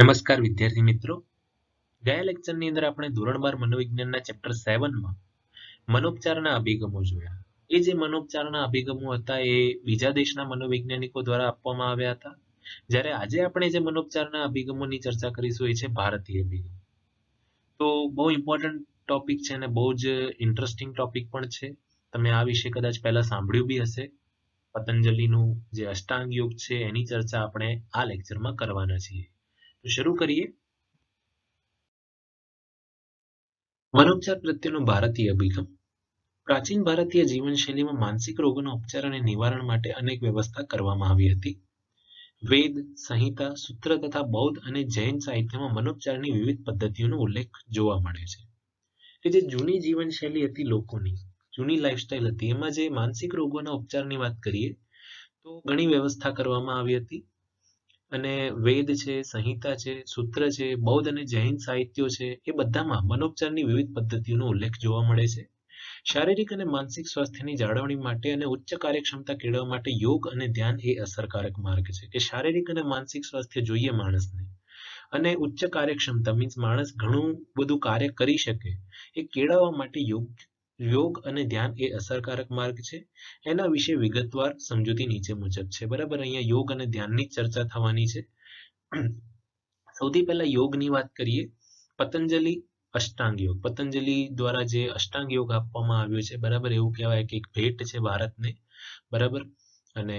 નમસ્કાર વિદ્યાર્થી મિત્રો ગયા લેક્ચરની અંદર આપણે ધોરણ બાર મનોવિજ્ઞાનના ચેપ્ટર સેવનમાં મનોપચારના અભિગમો જોયા એ જે મનોપચારના અભિગમો હતા એ બીજા દેશના મનોવૈજ્ઞાનિકો દ્વારા આપવામાં આવ્યા હતા જ્યારે આજે આપણે જે મનોપચારના અભિગમોની ચર્ચા કરીશું એ છે ભારતીય અભિગમ તો બહુ ઇમ્પોર્ટન્ટ ટોપિક છે અને બહુ જ ઇન્ટરેસ્ટિંગ ટોપિક પણ છે તમે આ વિશે કદાચ પહેલાં સાંભળ્યું બી હશે પતંજલિનું જે અષ્ટાંગ યોગ છે એની ચર્ચા આપણે આ લેક્ચરમાં કરવાના છીએ તો શરૂ કરીએ મનોપચાર પ્રત્યેનો ભારતીય અભિગમ પ્રાચીન ભારતીય જીવનશૈલીમાં માનસિક રોગોના ઉપચાર અને નિવારણ માટે અનેક વ્યવસ્થા કરવામાં આવી હતી વેદ સંહિતા સૂત્ર તથા બૌદ્ધ અને જૈન સાહિત્યમાં મનોપચારની વિવિધ પદ્ધતિઓનો ઉલ્લેખ જોવા મળે છે કે જે જૂની જીવનશૈલી હતી લોકોની જૂની લાઇફસ્ટાઇલ હતી એમાં જે માનસિક રોગોના ઉપચારની વાત કરીએ તો ઘણી વ્યવસ્થા કરવામાં આવી હતી અને વેદ છે સંહિતા છે સૂત્ર છે બૌદ્ધ અને જૈન સાહિત્યો છે એ બધામાં મનોપચારની વિવિધ પદ્ધતિઓનો ઉલ્લેખ જોવા મળે છે શારીરિક અને માનસિક સ્વાસ્થ્યની જાળવણી માટે અને ઉચ્ચ કાર્યક્ષમતા કેળવવા માટે યોગ અને ધ્યાન એ અસરકારક માર્ગ છે કે શારીરિક અને માનસિક સ્વાસ્થ્ય જોઈએ માણસને અને ઉચ્ચ કાર્યક્ષમતા મીન્સ માણસ ઘણું બધું કાર્ય કરી શકે એ કેળવવા માટે યોગ યોગ અને ધ્યાન એ અસરકારક માર્ગ છે એના વિશે વિગતવાર સમજૂતી નીચે મુજબ છે બરાબર અહીંયા યોગ અને ધ્યાનની ચર્ચા થવાની છે સૌથી પહેલા યોગની વાત કરીએ પતંજલિ અષ્ટાંગ યોગ પતંજલિ દ્વારા જે અષ્ટાંગ યોગ આપવામાં આવ્યો છે બરાબર એવું કહેવાય કે એક ભેટ છે ભારતને બરાબર અને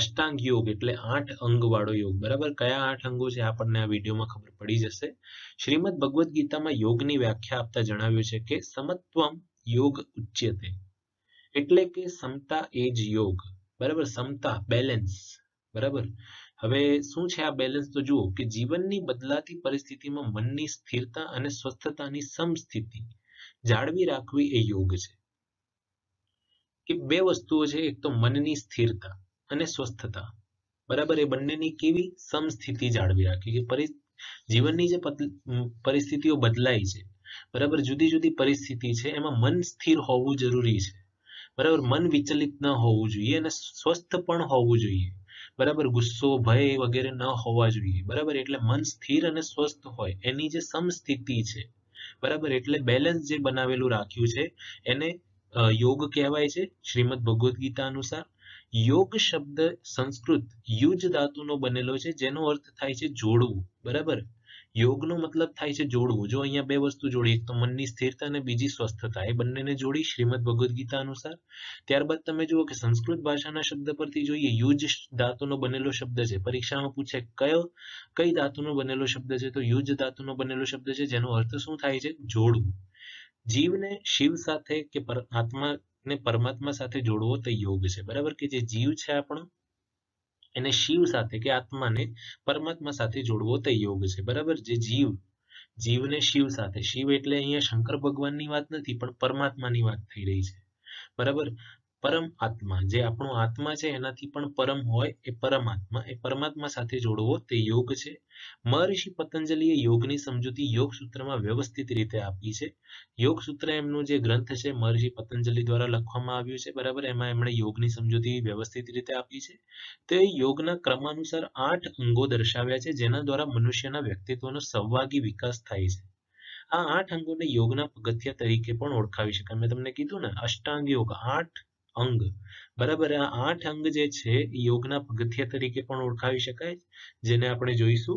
અષ્ટાંગ યોગ એટલે આઠ અંગ વાળો યોગ બરાબર કયા આઠ અંગો છે આપણને આ વિડીયોમાં ખબર પડી જશે શ્રીમદ ભગવદ્ ગીતામાં યોગની વ્યાખ્યા આપતા જણાવ્યું છે કે સમત્વમ યોગ ઉચ્યતે એટલે કે સમતા એ જ યોગ બરાબર સમતા બેલેન્સ બરાબર હવે શું છે આ બેલેન્સ તો જુઓ કે જીવનની બદલાતી પરિસ્થિતિમાં મનની સ્થિરતા અને સ્વસ્થતાની સમસ્થિતિ જાળવી રાખવી એ યોગ છે કે બે વસ્તુઓ છે એક તો મનની સ્થિરતા અને સ્વસ્થતા બરાબર એ બંનેની કેવી સમસ્થિતિ જાળવી રાખવી કે પરિ જીવનની જે પરિસ્થિતિઓ બદલાય છે બરાબર જુદી જુદી પરિસ્થિતિ છે એમાં મન સ્થિર હોવું જરૂરી છે બરાબર મન વિચલિત ન હોવું જોઈએ અને સ્વસ્થ પણ હોવું જોઈએ બરાબર ગુસ્સો ભય વગેરે ન હોવા જોઈએ બરાબર એટલે મન સ્થિર અને સ્વસ્થ હોય એની જે સમસ્થિતિ છે બરાબર એટલે બેલેન્સ જે બનાવેલું રાખ્યું છે એને યોગ કહેવાય છે શ્રીમદ ભગવદ્ ગીતા અનુસાર યોગ શબ્દ સંસ્કૃત યુજ ધાતુનો બનેલો છે જેનો અર્થ થાય છે જોડવું બરાબર યોગનો મતલબ થાય છે જોડવું જો અહીંયા બે વસ્તુ જોડી એક તો મનની સ્થિરતા અને બીજી સ્વસ્થતા એ બંનેને જોડી શ્રીમદ ભગવદ્ ગીતા અનુસાર ત્યારબાદ તમે જુઓ કે સંસ્કૃત ભાષાના શબ્દ પરથી જોઈએ યુજ ધાતુનો બનેલો શબ્દ છે પરીક્ષામાં પૂછે કયો કઈ ધાતુનો બનેલો શબ્દ છે તો યુજ ધાતુનો બનેલો શબ્દ છે જેનો અર્થ શું થાય છે જોડવું જીવને શિવ સાથે કે ને પરમાત્મા સાથે જોડવો તે યોગ છે બરાબર કે જે જીવ છે આપણો એને શિવ સાથે કે આત્માને પરમાત્મા સાથે જોડવો તે યોગ છે બરાબર જે જીવ જીવને શિવ સાથે શિવ એટલે અહીંયા શંકર ભગવાનની વાત નથી પણ પરમાત્માની વાત થઈ રહી છે બરાબર પરમ આત્મા જે આપણો આત્મા છે એનાથી પણ પરમ હોય એ પરમાત્મા એ પરમાત્મા સાથે જોડવો તે યોગ છે મહર્ષિ પતંજલિએ યોગની સમજૂતી યોગ સૂત્રમાં વ્યવસ્થિત રીતે આપી છે યોગ સૂત્ર એમનો જે ગ્રંથ છે મહર્ષિ પતંજલિ દ્વારા લખવામાં આવ્યું છે બરાબર એમાં એમણે યોગની સમજૂતી વ્યવસ્થિત રીતે આપી છે તે યોગના ક્રમાનુસાર આઠ અંગો દર્શાવ્યા છે જેના દ્વારા મનુષ્યના વ્યક્તિત્વનો સહભાગી વિકાસ થાય છે આ આઠ અંગોને યોગના પગથિયા તરીકે પણ ઓળખાવી શકાય મેં તમને કીધું ને અષ્ટાંગ યોગ આઠ અંગ બરાબર આ આઠ અંગ જે છે યોગના પગથિયા તરીકે પણ ઓળખાવી શકાય જેને આપણે જોઈશું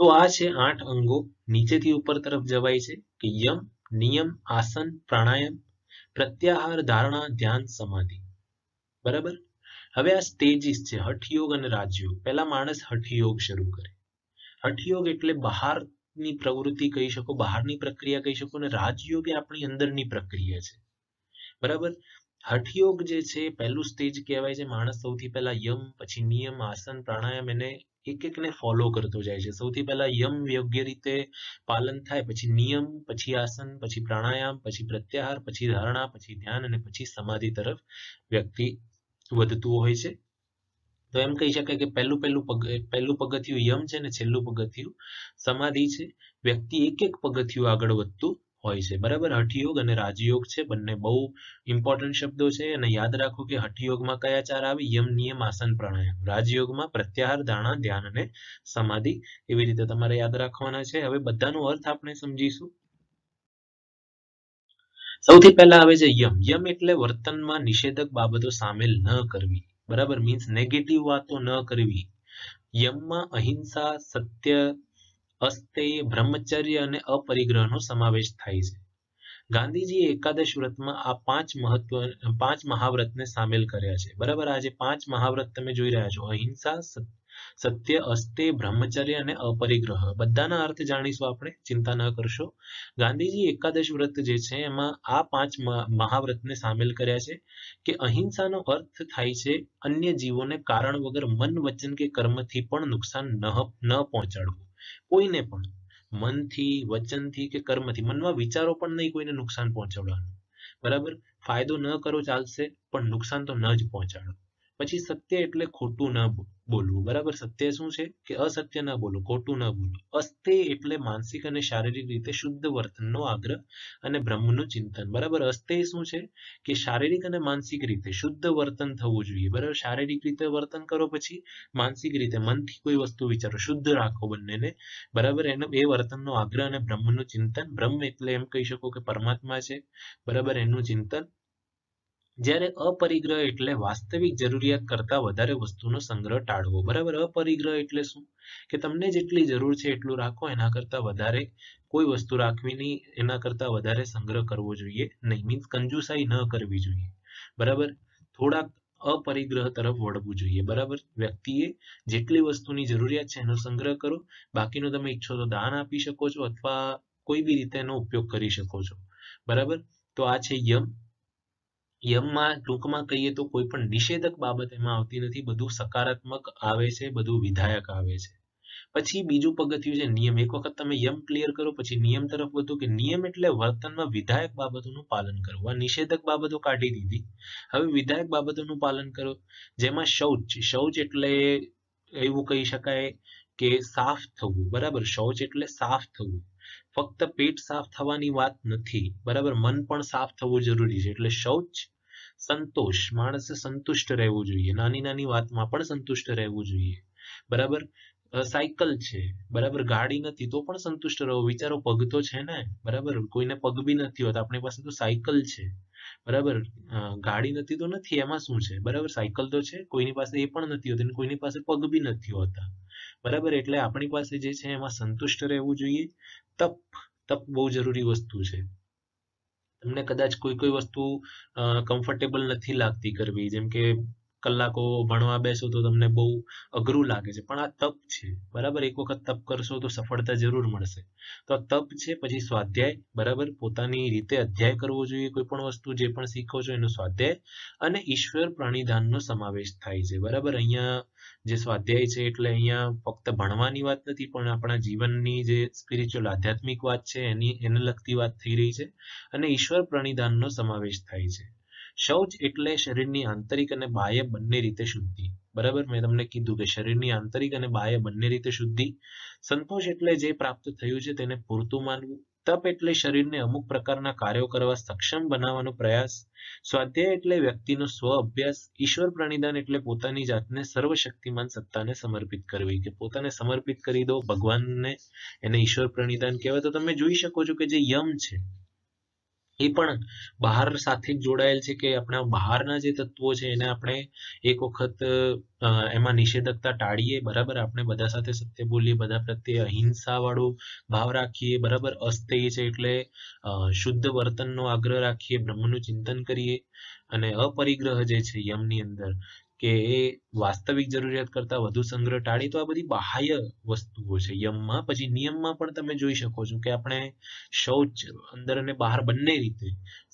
તો આ છે આઠ અંગો નીચેથી ઉપર તરફ જવાય છે કે યમ નિયમ આસન પ્રાણાયામ પ્રત્યાહાર ધારણા ધ્યાન સમાધિ બરાબર હવે આ સ્ટેજીસ છે હઠયોગ અને રાજયોગ પહેલા માણસ હઠયોગ શરૂ કરે હઠયોગ એટલે બહારની પ્રવૃત્તિ કહી શકો બહારની પ્રક્રિયા કહી શકો અને રાજયોગ એ આપણી અંદરની પ્રક્રિયા છે બરાબર હઠયોગ જે છે પહેલું સ્ટેજ કહેવાય છે માણસ સૌથી પહેલા યમ પછી નિયમ આસન પ્રાણાયામ એને એક એક ને ફોલો કરતો જાય છે સૌથી પહેલા યમ યોગ્ય રીતે પાલન થાય પછી નિયમ પછી આસન પછી પ્રાણાયામ પછી પ્રત્યાહાર પછી ધારણા પછી ધ્યાન અને પછી સમાધિ તરફ વ્યક્તિ વધતું હોય છે તો એમ કહી શકાય કે પહેલું પહેલું પગ પહેલું પગથિયું યમ છે ને છેલ્લું પગથિયું સમાધિ છે વ્યક્તિ એક એક પગથિયું આગળ વધતું હોય છે બરાબર હઠયોગ અને રાજયોગ છે બંને બહુ ઇમ્પોર્ટન્ટ શબ્દો છે અને યાદ રાખો કે હઠયોગમાં કયા ચાર આવે યમ નિયમ આસન પ્રાણાયામ રાજયોગમાં પ્રત્યાહાર ધારણા ધ્યાન અને સમાધિ એવી રીતે તમારે યાદ રાખવાના છે હવે બધાનો અર્થ આપણે સમજીશું સૌથી પહેલા આવે છે યમ યમ એટલે વર્તનમાં નિષેધક બાબતો સામેલ ન કરવી બરાબર મીન્સ નેગેટિવ વાતો ન કરવી યમમાં અહિંસા સત્ય હસ્તે બ્રહ્મચર્ય અને અપરિગ્રહનો સમાવેશ થાય છે ગાંધીજીએ એકાદશ વ્રતમાં આ પાંચ મહત્વ પાંચ મહાવ્રતને સામેલ કર્યા છે બરાબર આજે પાંચ મહાવ્રત તમે જોઈ રહ્યા છો અહિંસા સત્ય અસ્તે બ્રહ્મચર્ય અને અપરિગ્રહ બધાના અર્થ જાણીશું આપણે ચિંતા ન કરશો ગાંધીજી એકાદશ વ્રત જે છે એમાં આ પાંચ મહાવ્રતને સામેલ કર્યા છે કે અહિંસાનો અર્થ થાય છે અન્ય જીવોને કારણ વગર મન વચન કે કર્મથી પણ નુકસાન ન ન પહોંચાડવું કોઈને પણ મનથી વચનથી કે કર્મથી મનમાં વિચારો પણ નહીં કોઈને નુકસાન પહોંચાડવાનું બરાબર ફાયદો ન કરો ચાલશે પણ નુકસાન તો ન જ પહોંચાડો પછી સત્ય એટલે ખોટું ન બોલવું બોલવું બરાબર સત્ય શું છે કે અસત્ય ન બોલો ખોટું ન બોલો અસ્થિ એટલે માનસિક અને શારીરિક રીતે શુદ્ધ વર્તનનો આગ્રહ અને બ્રહ્મનું ચિંતન બરાબર અસ્થિ શું છે કે શારીરિક અને માનસિક રીતે શુદ્ધ વર્તન થવું જોઈએ બરાબર શારીરિક રીતે વર્તન કરો પછી માનસિક રીતે મનથી કોઈ વસ્તુ વિચારો શુદ્ધ રાખો બંનેને બરાબર એનો એ વર્તનનો આગ્રહ અને બ્રહ્મનું ચિંતન બ્રહ્મ એટલે એમ કહી શકો કે પરમાત્મા છે બરાબર એનું ચિંતન જ્યારે અપરિગ્રહ એટલે વાસ્તવિક જરૂરિયાત કરતા વધારે વસ્તુનો સંગ્રહ ટાળવો બરાબર અપરિગ્રહ એટલે શું કે તમને જેટલી જરૂર છે એટલું રાખો એના કરતા વધારે કોઈ વસ્તુ રાખવી નહીં એના કરતા વધારે સંગ્રહ કરવો જોઈએ નહીં મીન્સ કંજુસાઈ ન કરવી જોઈએ બરાબર થોડાક અપરિગ્રહ તરફ વળવું જોઈએ બરાબર વ્યક્તિએ જેટલી વસ્તુની જરૂરિયાત છે એનો સંગ્રહ કરો બાકીનો તમે ઈચ્છો તો દાન આપી શકો છો અથવા કોઈ બી રીતે એનો ઉપયોગ કરી શકો છો બરાબર તો આ છે યમ યમમાં ટૂંકમાં કહીએ તો કોઈ પણ નિષેધક બાબત એમાં આવતી નથી બધું સકારાત્મક આવે છે બધું વિધાયક આવે છે પછી બીજું પગથિયું છે નિયમ એક વખત તમે યમ ક્લિયર કરો પછી નિયમ તરફ વધો કે નિયમ એટલે વર્તનમાં વિધાયક બાબતોનું પાલન કરવું આ નિષેધક બાબતો કાઢી દીધી હવે વિધાયક બાબતોનું પાલન કરો જેમાં શૌચ શૌચ એટલે એવું કહી શકાય કે સાફ થવું બરાબર શૌચ એટલે સાફ થવું ફક્ત પેટ સાફ થવાની વાત નથી બરાબર મન પણ સાફ થવું જરૂરી છે એટલે શૌચ સંતોષ માણસે સંતુષ્ટ રહેવું જોઈએ નાની નાની વાતમાં પણ સંતુષ્ટ રહેવું જોઈએ બરાબર સાયકલ છે બરાબર ગાડી નથી તો પણ સંતુષ્ટ રહો વિચારો પગ તો છે ને બરાબર કોઈને પગ બી નથી હોતા આપણી પાસે તો સાયકલ છે બરાબર ગાડી નથી તો નથી એમાં શું છે બરાબર સાયકલ તો છે કોઈની પાસે એ પણ નથી હોતી કોઈની પાસે પગ બી નથી હોતા બરાબર એટલે આપણી પાસે જે છે એમાં સંતુષ્ટ રહેવું જોઈએ તપ તપ બહુ જરૂરી વસ્તુ છે એમને કદાચ કોઈ કોઈ વસ્તુ કમ્ફર્ટેબલ નથી લાગતી કરવી જેમ કે કલાકો ભણવા બેસો તો તમને બહુ અઘરું લાગે છે પણ આ તપ છે બરાબર એક વખત તપ કરશો તો સફળતા જરૂર મળશે તો આ તપ છે પછી સ્વાધ્યાય બરાબર પોતાની રીતે અધ્યાય કરવો જોઈએ કોઈ પણ વસ્તુ જે પણ શીખો છો એનો સ્વાધ્યાય અને ઈશ્વર પ્રાણીધાનનો સમાવેશ થાય છે બરાબર અહીંયા જે સ્વાધ્યાય છે એટલે અહીંયા ફક્ત ભણવાની વાત નથી પણ આપણા જીવનની જે સ્પિરિચ્યુઅલ આધ્યાત્મિક વાત છે એની એને લગતી વાત થઈ રહી છે અને ઈશ્વર પ્રણિધાનનો સમાવેશ થાય છે શૌચ એટલે શરીરની આંતરિક અને બાહ્ય બંને રીતે શુદ્ધિ બરાબર મેં તમને કીધું કે શરીરની આંતરિક અને બાહ્ય બંને રીતે શુદ્ધિ સંતોષ એટલે જે પ્રાપ્ત થયું છે તેને પૂરતું માનવું તપ એટલે શરીરને અમુક પ્રકારના કાર્યો કરવા સક્ષમ બનાવવાનો પ્રયાસ સ્વાધ્યાય એટલે વ્યક્તિનો સ્વ અભ્યાસ ઈશ્વર પ્રણિદાન એટલે પોતાની જાતને સર્વશક્તિમાન સત્તાને સમર્પિત કરવી કે પોતાને સમર્પિત કરી દો ભગવાનને એને ઈશ્વર પ્રણિદાન કહેવાય તો તમે જોઈ શકો છો કે જે યમ છે એ પણ બહાર સાથે જોડાયેલ છે કે આપણા બહારના જે તત્વો છે એને આપણે એક વખત એમાં નિષેધકતા ટાળીએ બરાબર આપણે બધા સાથે સત્ય બોલીએ બધા પ્રત્યે અહિંસા વાળો ભાવ રાખીએ બરાબર અસ્થેય છે એટલે શુદ્ધ વર્તનનો આગ્રહ રાખીએ બ્રહ્મનું ચિંતન કરીએ અને અપરિગ્રહ જે છે યમની અંદર કે વાસ્તવિક જરૂરિયાત કરતા વધુ સંગ્રહ ટાળી તો આ બધી બાહ્ય વસ્તુઓ છે યમમાં પછી નિયમમાં પણ તમે જોઈ શકો છો કે આપણે શૌચ અંદર અને બહાર બંને રીતે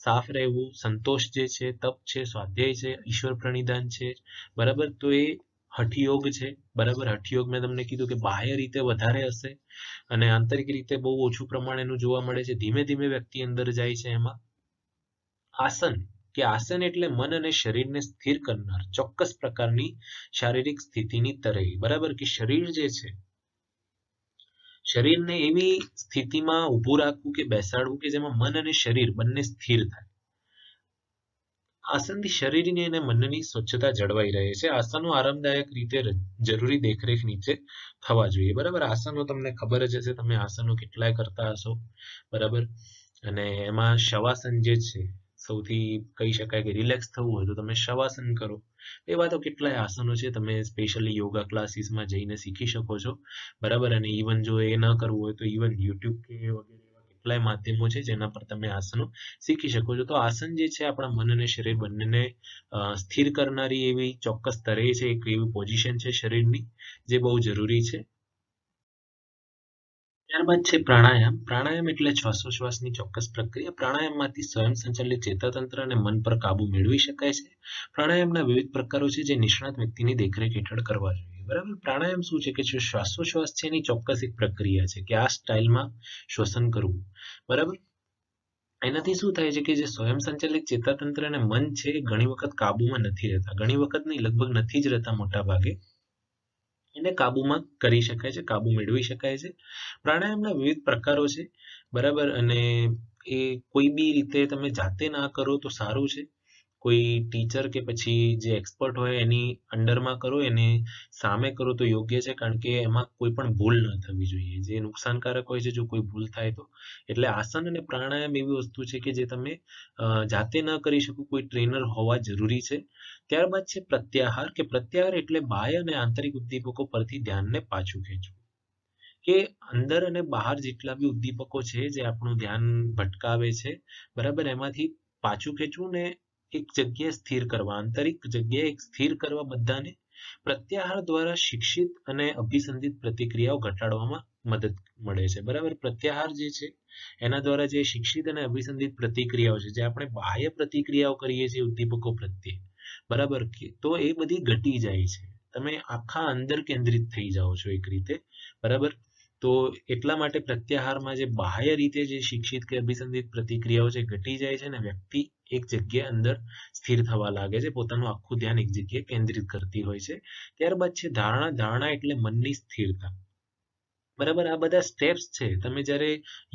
સાફ રહેવું સંતોષ જે છે તપ છે સ્વાધ્યાય છે ઈશ્વર પ્રણિધાન છે બરાબર તો એ હઠિયોગ છે બરાબર હઠિયોગ મેં તમને કીધું કે બાહ્ય રીતે વધારે હશે અને આંતરિક રીતે બહુ ઓછું પ્રમાણ એનું જોવા મળે છે ધીમે ધીમે વ્યક્તિ અંદર જાય છે એમાં આસન કે આસન એટલે મન અને શરીરને સ્થિર કરનાર ચોક્કસ પ્રકારની શારીરિક સ્થિતિની તરહી બરાબર કે શરીર જે છે શરીરને એવી સ્થિતિમાં ઊભું રાખવું કે બેસાડવું કે જેમાં મન અને શરીર બંને સ્થિર થાય આસનથી શરીરની અને મનની સ્વચ્છતા જળવાઈ રહે છે આસનો આરામદાયક રીતે જરૂરી દેખરેખ નીચે થવા જોઈએ બરાબર આસનો તમને ખબર જ હશે તમે આસનો કેટલાય કરતા હશો બરાબર અને એમાં શવાસન જે છે સૌથી કહી શકાય કે રિલેક્સ થવું હોય તો તમે શવાસન કરો એવા તો કેટલાય આસનો છે તમે સ્પેશિયલી યોગા ક્લાસીસમાં જઈને શીખી શકો છો બરાબર અને ઇવન જો એ ન કરવું હોય તો ઇવન યુટ્યુબ કે વગેરે કેટલાય માધ્યમો છે જેના પર તમે આસનો શીખી શકો છો તો આસન જે છે આપણા મન અને શરીર બંનેને સ્થિર કરનારી એવી ચોક્કસ સ્તરે છે એક એવી પોઝિશન છે શરીરની જે બહુ જરૂરી છે ત્યારબાદ છે પ્રાણાયામ પ્રાણાયામ એટલે શ્વાસોશ્વાસની ચોક્કસ પ્રક્રિયા પ્રાણાયામમાંથી સ્વયં સંચાલિત ચેતાતંત્ર અને મન પર કાબુ મેળવી શકાય છે પ્રાણાયામના વિવિધ પ્રકારો છે જે નિષ્ણાત વ્યક્તિની દેખરેખ હેઠળ કરવા જોઈએ બરાબર પ્રાણાયામ શું છે કે જે શ્વાસોશ્વાસ છે એની ચોક્કસ એક પ્રક્રિયા છે કે આ સ્ટાઇલમાં શ્વસન કરવું બરાબર એનાથી શું થાય છે કે જે સ્વયં સંચાલિત ચેતાતંત્ર અને મન છે એ ઘણી વખત કાબુમાં નથી રહેતા ઘણી વખત નહીં લગભગ નથી જ રહેતા મોટા ભાગે એને કાબૂમાં કરી શકાય છે કાબુ મેળવી શકાય છે પ્રાણાયામના વિવિધ પ્રકારો છે બરાબર અને એ કોઈ બી રીતે તમે જાતે ના કરો તો સારું છે કોઈ ટીચર કે પછી જે એક્સપર્ટ હોય એની અંડરમાં કરો એને સામે કરો તો યોગ્ય છે કારણ કે એમાં કોઈ પણ ભૂલ ન થવી જોઈએ જે નુકસાનકારક હોય છે જો કોઈ ભૂલ થાય તો એટલે આસન અને પ્રાણાયામ એવી વસ્તુ છે કે જે તમે જાતે ન કરી શકો કોઈ ટ્રેનર હોવા જરૂરી છે ત્યારબાદ છે પ્રત્યાહાર કે પ્રત્યાહાર એટલે બાહ્ય અને આંતરિક ઉદ્દીપકો પરથી ધ્યાનને પાછું ખેંચવું કે અંદર અને બહાર જેટલા બી ઉદ્દીપકો છે જે આપણું ધ્યાન ભટકાવે છે બરાબર એમાંથી પાછું ખેંચવું ને એક જગ્યાએ સ્થિર કરવા આંતરિક જગ્યાએ સ્થિર કરવા બધાને પ્રત્યાહાર દ્વારા શિક્ષિત અને અભિસંધિત પ્રતિક્રિયાઓ ઘટાડવામાં મદદ મળે છે બરાબર પ્રત્યાહાર જે છે એના દ્વારા જે શિક્ષિત અને અભિસંધિત પ્રતિક્રિયાઓ છે જે આપણે બાહ્ય પ્રતિક્રિયાઓ કરીએ છીએ ઉદ્દીપકો પ્રત્યે બરાબર તો એ બધી ઘટી જાય છે તમે આખા અંદર કેન્દ્રિત થઈ જાઓ છો એક રીતે બરાબર તો એટલા માટે પ્રત્યાહારમાં જે બાહ્ય રીતે જે શિક્ષિત કે અભિસંધિત પ્રતિક્રિયાઓ જે ઘટી જાય છે ને વ્યક્તિ એક જગ્યાએ અંદર સ્થિર થવા લાગે છે પોતાનું આખું ધ્યાન એક જગ્યાએ કેન્દ્રિત કરતી હોય છે ત્યારબાદ છે ધારણા ધારણા એટલે મનની સ્થિરતા બરાબર આ બધા સ્ટેપ્સ છે તમે જ્યારે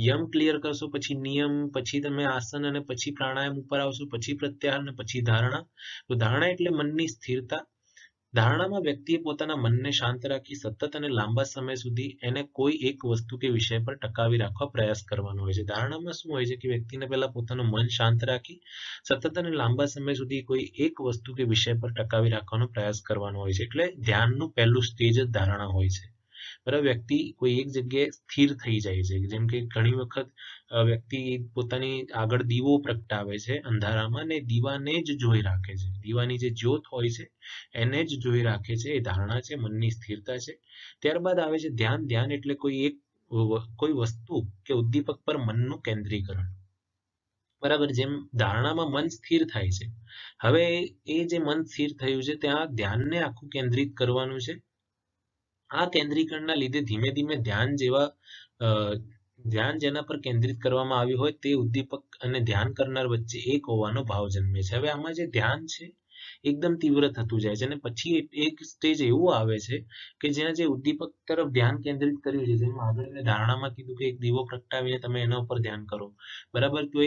યમ ક્લિયર કરશો પછી નિયમ પછી તમે આસન અને પછી પ્રાણાયામ ઉપર આવશો પછી પ્રત્યાહાર અને પછી ધારણા તો ધારણા એટલે મનની સ્થિરતા ધારણામાં વ્યક્તિએ પોતાના મનને શાંત રાખી સતત અને લાંબા સમય સુધી એને કોઈ એક વસ્તુ કે વિષય પર ટકાવી રાખવા પ્રયાસ કરવાનો હોય છે ધારણામાં શું હોય છે કે વ્યક્તિને પહેલા પોતાનું મન શાંત રાખી સતત અને લાંબા સમય સુધી કોઈ એક વસ્તુ કે વિષય પર ટકાવી રાખવાનો પ્રયાસ કરવાનો હોય છે એટલે ધ્યાનનું પહેલું સ્ટેજ જ ધારણા હોય છે બરાબર વ્યક્તિ કોઈ એક જગ્યાએ સ્થિર થઈ જાય છે જેમ કે ઘણી વખત વ્યક્તિ પોતાની આગળ દીવો પ્રગટાવે છે અંધારામાં અને દીવાને જ જોઈ રાખે છે દીવાની જે જ્યોત હોય છે એને જ જોઈ રાખે છે એ ધારણા છે મનની સ્થિરતા છે ત્યારબાદ આવે છે ધ્યાન ધ્યાન એટલે કોઈ એક કોઈ વસ્તુ કે ઉદ્દીપક પર મનનું કેન્દ્રીકરણ બરાબર જેમ ધારણામાં મન સ્થિર થાય છે હવે એ જે મન સ્થિર થયું છે ત્યાં ધ્યાનને આખું કેન્દ્રિત કરવાનું છે આ કેન્દ્રીકરણના લીધે ધીમે ધીમે ધ્યાન જેવા ધ્યાન જેના પર કેન્દ્રિત કરવામાં આવ્યું હોય તે ઉદ્દીપક અને ધ્યાન કરનાર વચ્ચે એક હોવાનો ભાવ જન્મે છે હવે આમાં જે ધ્યાન છે એકદમ તીવ્ર થતું જાય છે અને પછી એક સ્ટેજ એવું આવે છે કે જ્યાં જે ઉદ્દીપક તરફ ધ્યાન કેન્દ્રિત કર્યું છે જેમાં આગળ ધારણામાં કીધું કે એક દીવો પ્રગટાવીને તમે એના ઉપર ધ્યાન કરો બરાબર તો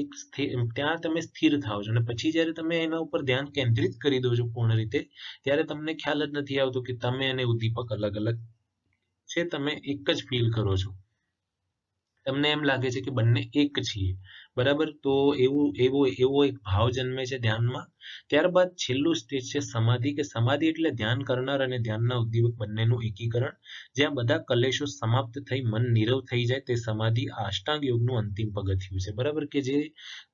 એક ત્યાં તમે સ્થિર થાવ છો અને પછી જ્યારે તમે એના ઉપર ધ્યાન કેન્દ્રિત કરી દો છો પૂર્ણ રીતે ત્યારે તમને ખ્યાલ જ નથી આવતો કે તમે અને ઉદ્દીપક અલગ અલગ છે તમે એક જ ફીલ કરો છો તમને એમ લાગે છે કે બંને એક છીએ બરાબર તો એવું એવો એવો એક ભાવ જન્મે છે ધ્યાનમાં ત્યારબાદ છેલ્લું સ્ટેજ છે સમાધિ કે સમાધિ એટલે ધ્યાન કરનાર અને ધ્યાનના ઉદ્દીપક બંનેનું એકીકરણ જ્યાં બધા કલેશો સમાપ્ત થઈ મન નીરવ થઈ જાય તે સમાધિ આષ્ટાંગ યોગનું અંતિમ પગથિયું છે બરાબર કે જે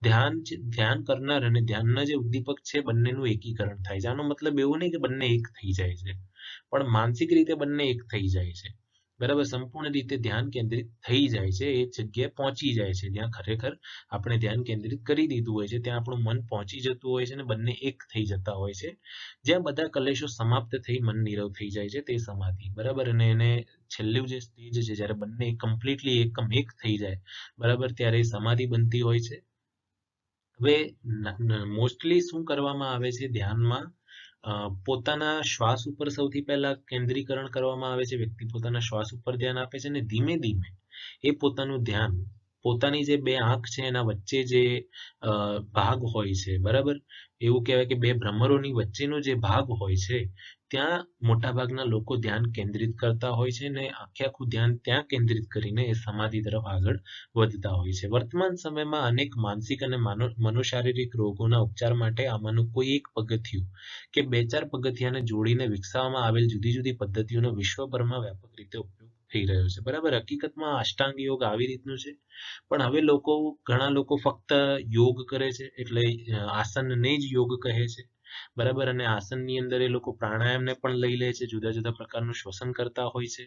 ધ્યાન ધ્યાન કરનાર અને ધ્યાનના જે ઉદ્દીપક છે બંનેનું એકીકરણ થાય છે આનો મતલબ એવું નહીં કે બંને એક થઈ જાય છે પણ માનસિક રીતે બંને એક થઈ જાય છે બરાબર સંપૂર્ણ રીતે ધ્યાન કેન્દ્રિત થઈ જાય છે એ જગ્યાએ પહોંચી જાય છે જ્યાં ખરેખર આપણે ધ્યાન કેન્દ્રિત કરી દીધું હોય છે ત્યાં આપણું મન પહોંચી જતું હોય છે અને બંને એક થઈ જતા હોય છે જ્યાં બધા કલેશો સમાપ્ત થઈ મન નીરવ થઈ જાય છે તે સમાધિ બરાબર અને એને છેલ્લું જે સ્ટેજ છે જ્યારે બંને કમ્પ્લીટલી એકમ એક થઈ જાય બરાબર ત્યારે સમાધિ બનતી હોય છે હવે મોસ્ટલી શું કરવામાં આવે છે ધ્યાનમાં પોતાના શ્વાસ ઉપર સૌથી પહેલા કેન્દ્રીકરણ કરવામાં આવે છે વ્યક્તિ પોતાના શ્વાસ ઉપર ધ્યાન આપે છે અને ધીમે ધીમે એ પોતાનું ધ્યાન પોતાની જે બે આંખ છે એના વચ્ચે જે ભાગ હોય છે બરાબર એવું કહેવાય કે બે ભ્રમરોની વચ્ચેનો જે ભાગ હોય છે ત્યાં મોટાભાગના લોકો ધ્યાન કેન્દ્રિત કરતા હોય છે અને આખે આખું ધ્યાન ત્યાં કેન્દ્રિત કરીને એ સમાધિ તરફ આગળ વધતા હોય છે વર્તમાન સમયમાં અનેક માનસિક અને મનોશારીરિક રોગોના ઉપચાર માટે આમાંનું કોઈ એક પગથિયું કે બે ચાર પગથિયાને જોડીને વિકસાવવામાં આવેલ જુદી જુદી પદ્ધતિઓનો વિશ્વભરમાં વ્યાપક રીતે ઉપયોગ થઈ રહ્યો છે બરાબર હકીકતમાં અષ્ટાંગ યોગ આવી રીતનું છે પણ હવે લોકો ઘણા લોકો ફક્ત યોગ કરે છે એટલે આસનને જ યોગ કહે છે બરાબર અને આસનની અંદર એ લોકો પ્રાણાયામને પણ લઈ લે છે જુદા જુદા પ્રકારનું શ્વસન કરતા હોય છે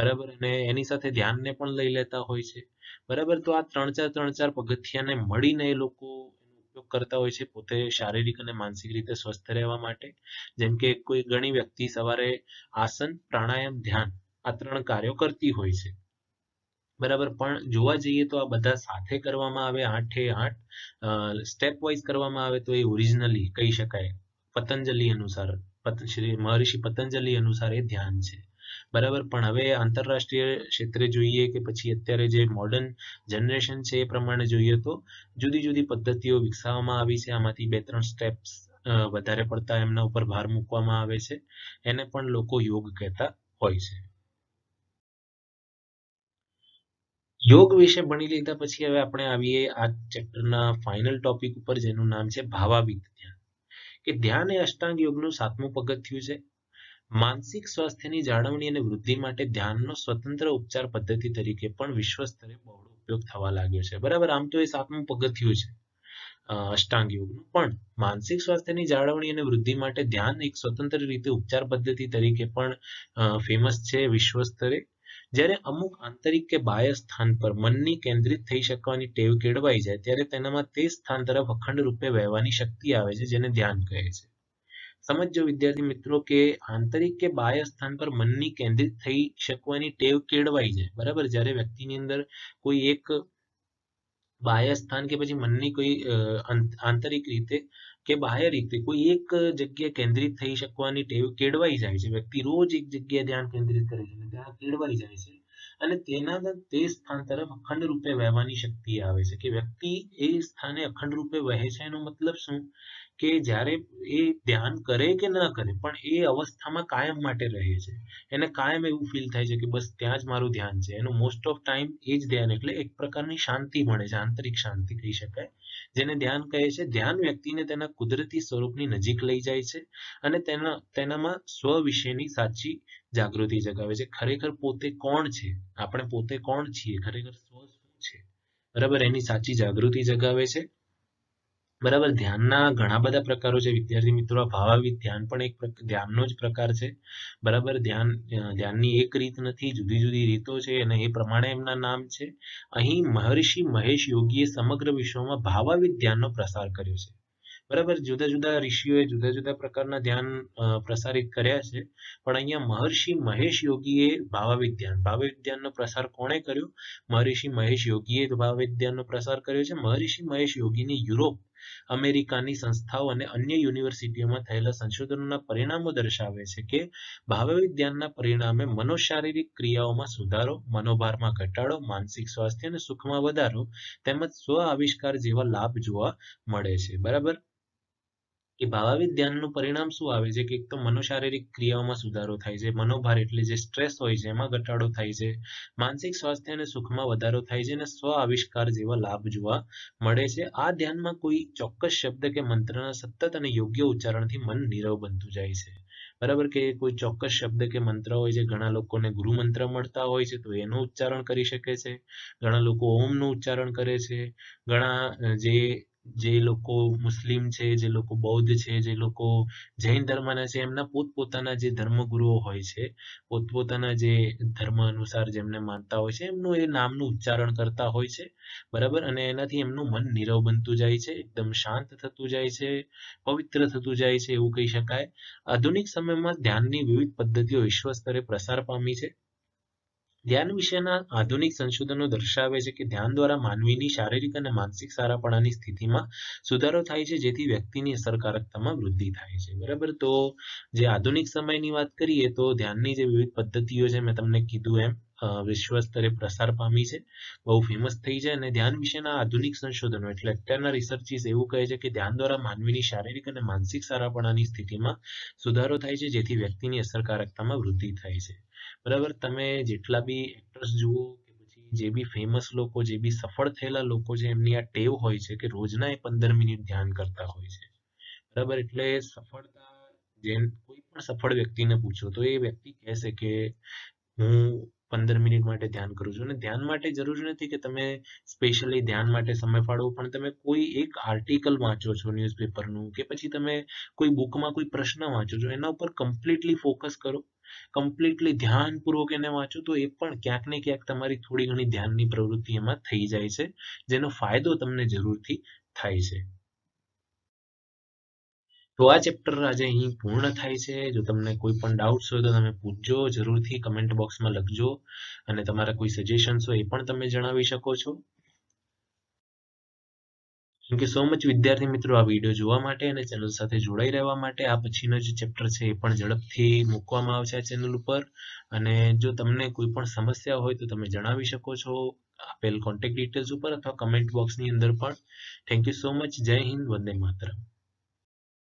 બરાબર અને એની સાથે ધ્યાનને પણ લઈ લેતા હોય છે બરાબર તો આ ત્રણ ચાર ત્રણ ચાર પગથિયાને મળીને એ લોકો ઉપયોગ કરતા હોય છે પોતે શારીરિક અને માનસિક રીતે સ્વસ્થ રહેવા માટે જેમ કે કોઈ ઘણી વ્યક્તિ સવારે આસન પ્રાણાયામ ધ્યાન આ ત્રણ કાર્યો કરતી હોય છે બરાબર પણ જોવા જઈએ તો આ બધા સાથે કરવામાં આવે આઠે આઠ સ્ટેપ વાઇઝ કરવામાં આવે તો એ ઓરિજિનલી કહી શકાય પતંજલિ અનુસાર શ્રી મહર્ષિ પતંજલિ અનુસાર એ ધ્યાન છે બરાબર પણ હવે આંતરરાષ્ટ્રીય ક્ષેત્રે જોઈએ કે પછી અત્યારે જે મોડર્ન જનરેશન છે એ પ્રમાણે જોઈએ તો જુદી જુદી પદ્ધતિઓ વિકસાવવામાં આવી છે આમાંથી બે ત્રણ સ્ટેપ્સ વધારે પડતા એમના ઉપર ભાર મૂકવામાં આવે છે એને પણ લોકો યોગ કહેતા હોય છે યોગ વિશે ભણી લીધા પછી હવે આપણે આવીએ આ ચેપ્ટરના ફાઇનલ ટોપિક ઉપર જેનું નામ છે ભાવાભિત ધ્યાન કે ધ્યાન એ અષ્ટાંગ યોગનું સાતમું પગથિયું છે માનસિક સ્વાસ્થ્યની જાળવણી અને વૃદ્ધિ માટે ધ્યાનનો સ્વતંત્ર ઉપચાર પદ્ધતિ તરીકે પણ વિશ્વ સ્તરે બહોળો ઉપયોગ થવા લાગ્યો છે બરાબર આમ તો એ સાતમું પગથિયું છે અષ્ટાંગ યોગનું પણ માનસિક સ્વાસ્થ્યની જાળવણી અને વૃદ્ધિ માટે ધ્યાન એક સ્વતંત્ર રીતે ઉપચાર પદ્ધતિ તરીકે પણ ફેમસ છે વિશ્વ સ્તરે જ્યારે અમુક આંતરિક કે બાહ્ય સ્થાન પર મનની કેન્દ્રિત થઈ શકવાની ટેવ કેળવાઈ જાય ત્યારે તેનામાં તે સ્થાન તરફ અખંડ રૂપે વહેવાની શક્તિ આવે છે જેને ધ્યાન કહે છે સમજો વિદ્યાર્થી મિત્રો કે આંતરિક કે બાહ્ય સ્થાન પર મનની કેન્દ્રિત થઈ શકવાની ટેવ કેળવાઈ જાય બરાબર જ્યારે વ્યક્તિની અંદર કોઈ એક બાહ્ય સ્થાન કે પછી મનની કોઈ આંતરિક રીતે કે બાહ્ય રીતે કોઈ એક જગ્યાએ કેન્દ્રિત થઈ શકવાની ટેવ કેળવાઈ જાય છે વ્યક્તિ રોજ એક જગ્યાએ ધ્યાન કેન્દ્રિત કરે છે ધ્યાન કેળવાઈ જાય છે અને તેના તે સ્થાન તરફ અખંડ રૂપે વહેવાની શક્તિ આવે છે કે વ્યક્તિ એ સ્થાને અખંડ રૂપે વહે છે એનો મતલબ શું કે જ્યારે એ ધ્યાન કરે કે ન કરે પણ એ અવસ્થામાં કાયમ માટે રહે છે એને કાયમ એવું ફીલ થાય છે કે બસ ત્યાં જ મારું ધ્યાન છે એનું મોસ્ટ ઓફ ટાઈમ એ જ ધ્યાન એટલે એક પ્રકારની શાંતિ મળે છે આંતરિક શાંતિ કહી શકાય જેને ધ્યાન કહે છે ધ્યાન વ્યક્તિને તેના કુદરતી સ્વરૂપની નજીક લઈ જાય છે અને તેના તેનામાં સ્વ વિશેની સાચી જાગૃતિ જગાવે છે ખરેખર પોતે કોણ છે આપણે પોતે કોણ છીએ ખરેખર સ્વ છે બરાબર એની સાચી જાગૃતિ જગાવે છે બરાબર ધ્યાનના ઘણા બધા પ્રકારો છે વિદ્યાર્થી મિત્રો ભાવાવી ધ્યાન પણ એક ધ્યાનનો જ પ્રકાર છે બરાબર ધ્યાન ધ્યાનની એક રીત નથી જુદી જુદી રીતો છે અને એ પ્રમાણે એમના નામ છે અહીં મહર્ષિ મહેશ યોગીએ સમગ્ર વિશ્વમાં ભાવાવી ધ્યાનનો પ્રસાર કર્યો છે બરાબર જુદા જુદા ઋષિઓએ જુદા જુદા પ્રકારના ધ્યાન પ્રસારિત કર્યા છે પણ અહીંયા મહર્ષિ મહેશ યોગીએ ભાવાવિક ધ્યાન ભાવાવિક ધ્યાનનો પ્રસાર કોણે કર્યો મહર્ષિ મહેશ યોગીએ ભાવાવિક ધ્યાનનો પ્રસાર કર્યો છે મહર્ષિ મહેશ યોગીને યુરોપ અમેરિકાની સંસ્થાઓ અને અન્ય યુનિવર્સિટીઓમાં થયેલા સંશોધનોના પરિણામો દર્શાવે છે કે ભાવવિક ધ્યાનના પરિણામે મનોશારીરિક ક્રિયાઓમાં સુધારો મનોભારમાં ઘટાડો માનસિક સ્વાસ્થ્ય અને સુખમાં વધારો તેમજ સ્વ આવિષ્કાર જેવા લાભ જોવા મળે છે બરાબર કે ભાવાવેગ ધ્યાનનું પરિણામ શું આવે છે કે એક તો મનોશારીરિક ક્રિયાઓમાં સુધારો થાય છે મનોભાર એટલે જે સ્ટ્રેસ હોય છે એમાં ઘટાડો થાય છે માનસિક સ્વાસ્થ્ય અને સુખમાં વધારો થાય છે અને સ્વ આવિષ્કાર જેવા લાભ જોવા મળે છે આ ધ્યાનમાં કોઈ ચોક્કસ શબ્દ કે મંત્રના સતત અને યોગ્ય ઉચ્ચારણથી મન નીરવ બનતું જાય છે બરાબર કે કોઈ ચોક્કસ શબ્દ કે મંત્ર હોય છે ઘણા લોકોને ગુરુ મંત્ર મળતા હોય છે તો એનું ઉચ્ચારણ કરી શકે છે ઘણા લોકો ઓમનું ઉચ્ચારણ કરે છે ઘણા જે જે લોકો મુસ્લિમ છે જે લોકો બૌદ્ધ છે જે લોકો જૈન ધર્મના છે એમના પોતપોતાના જે ધર્મગુરુઓ હોય છે પોતપોતાના જે ધર્મ અનુસાર જેમને માનતા હોય છે એમનું એ નામનું ઉચ્ચારણ કરતા હોય છે બરાબર અને એનાથી એમનું મન નીરવ બનતું જાય છે એકદમ શાંત થતું જાય છે પવિત્ર થતું જાય છે એવું કહી શકાય આધુનિક સમયમાં ધ્યાનની વિવિધ પદ્ધતિઓ વિશ્વ સ્તરે પ્રસાર પામી છે ધ્યાન વિશેના આધુનિક સંશોધનો દર્શાવે છે કે ધ્યાન દ્વારા માનવીની શારીરિક અને માનસિક સારાપણાની સ્થિતિમાં સુધારો થાય છે જેથી વ્યક્તિની અસરકારકતામાં વૃદ્ધિ થાય છે બરાબર તો જે આધુનિક સમયની વાત કરીએ તો ધ્યાનની જે વિવિધ પદ્ધતિઓ છે મેં તમને કીધું એમ વિશ્વ સ્તરે પ્રસાર પામી છે બહુ ફેમસ થઈ છે અને ધ્યાન વિશેના આધુનિક સંશોધનો એટલે અત્યારના રિસર્ચીસ એવું કહે છે કે ધ્યાન દ્વારા માનવીની શારીરિક અને માનસિક સારાપણાની સ્થિતિમાં સુધારો થાય છે જેથી વ્યક્તિની અસરકારકતામાં વૃદ્ધિ થાય છે બરાબર તમે જેટલા બી એક્ટર્સ જુઓ કે પછી જે બી ફેમસ લોકો જે બી સફળ થયેલા લોકો છે એમની આ ટેવ હોય છે કે રોજના એ પંદર મિનિટ ધ્યાન કરતા હોય છે બરાબર એટલે સફળતા જેમ કોઈ પણ સફળ વ્યક્તિને પૂછો તો એ વ્યક્તિ કહેશે કે હું પંદર મિનિટ માટે ધ્યાન કરું છું અને ધ્યાન માટે જરૂરી નથી કે તમે સ્પેશિયલી ધ્યાન માટે સમય ફાળવો પણ તમે કોઈ એક આર્ટિકલ વાંચો છો ન્યૂઝપેપરનું કે પછી તમે કોઈ બુકમાં કોઈ પ્રશ્ન વાંચો છો એના ઉપર કમ્પ્લીટલી ફોકસ કરો કમ્પ્લીટલી ધ્યાનપૂર્વક એને વાંચો તો એ પણ ક્યાંક ને ક્યાંક તમારી થોડી ઘણી ધ્યાનની પ્રવૃત્તિ એમાં થઈ જાય છે જેનો ફાયદો તમને જરૂરથી થાય છે તો આ ચેપ્ટર આજે અહીં પૂર્ણ થાય છે જો તમને કોઈ પણ ડાઉટ્સ હોય તો તમે પૂછજો જરૂરથી કમેન્ટ બોક્સમાં લખજો અને તમારા કોઈ સજેશન્સ હોય એ પણ તમે જણાવી શકો છો થેન્ક યુ સો મચ વિદ્યાર્થી મિત્રો આ વિડીયો જોવા માટે અને ચેનલ સાથે જોડાઈ રહેવા માટે આ પછીનો જે ચેપ્ટર છે એ પણ ઝડપથી મૂકવામાં આવશે આ ચેનલ ઉપર અને જો તમને કોઈ પણ સમસ્યા હોય તો તમે જણાવી શકો છો આપેલ કોન્ટેક્ટ ડિટેલ્સ ઉપર અથવા કમેન્ટ બોક્સની અંદર પણ થેન્ક યુ સો મચ જય હિન્દ વંદે માતરમ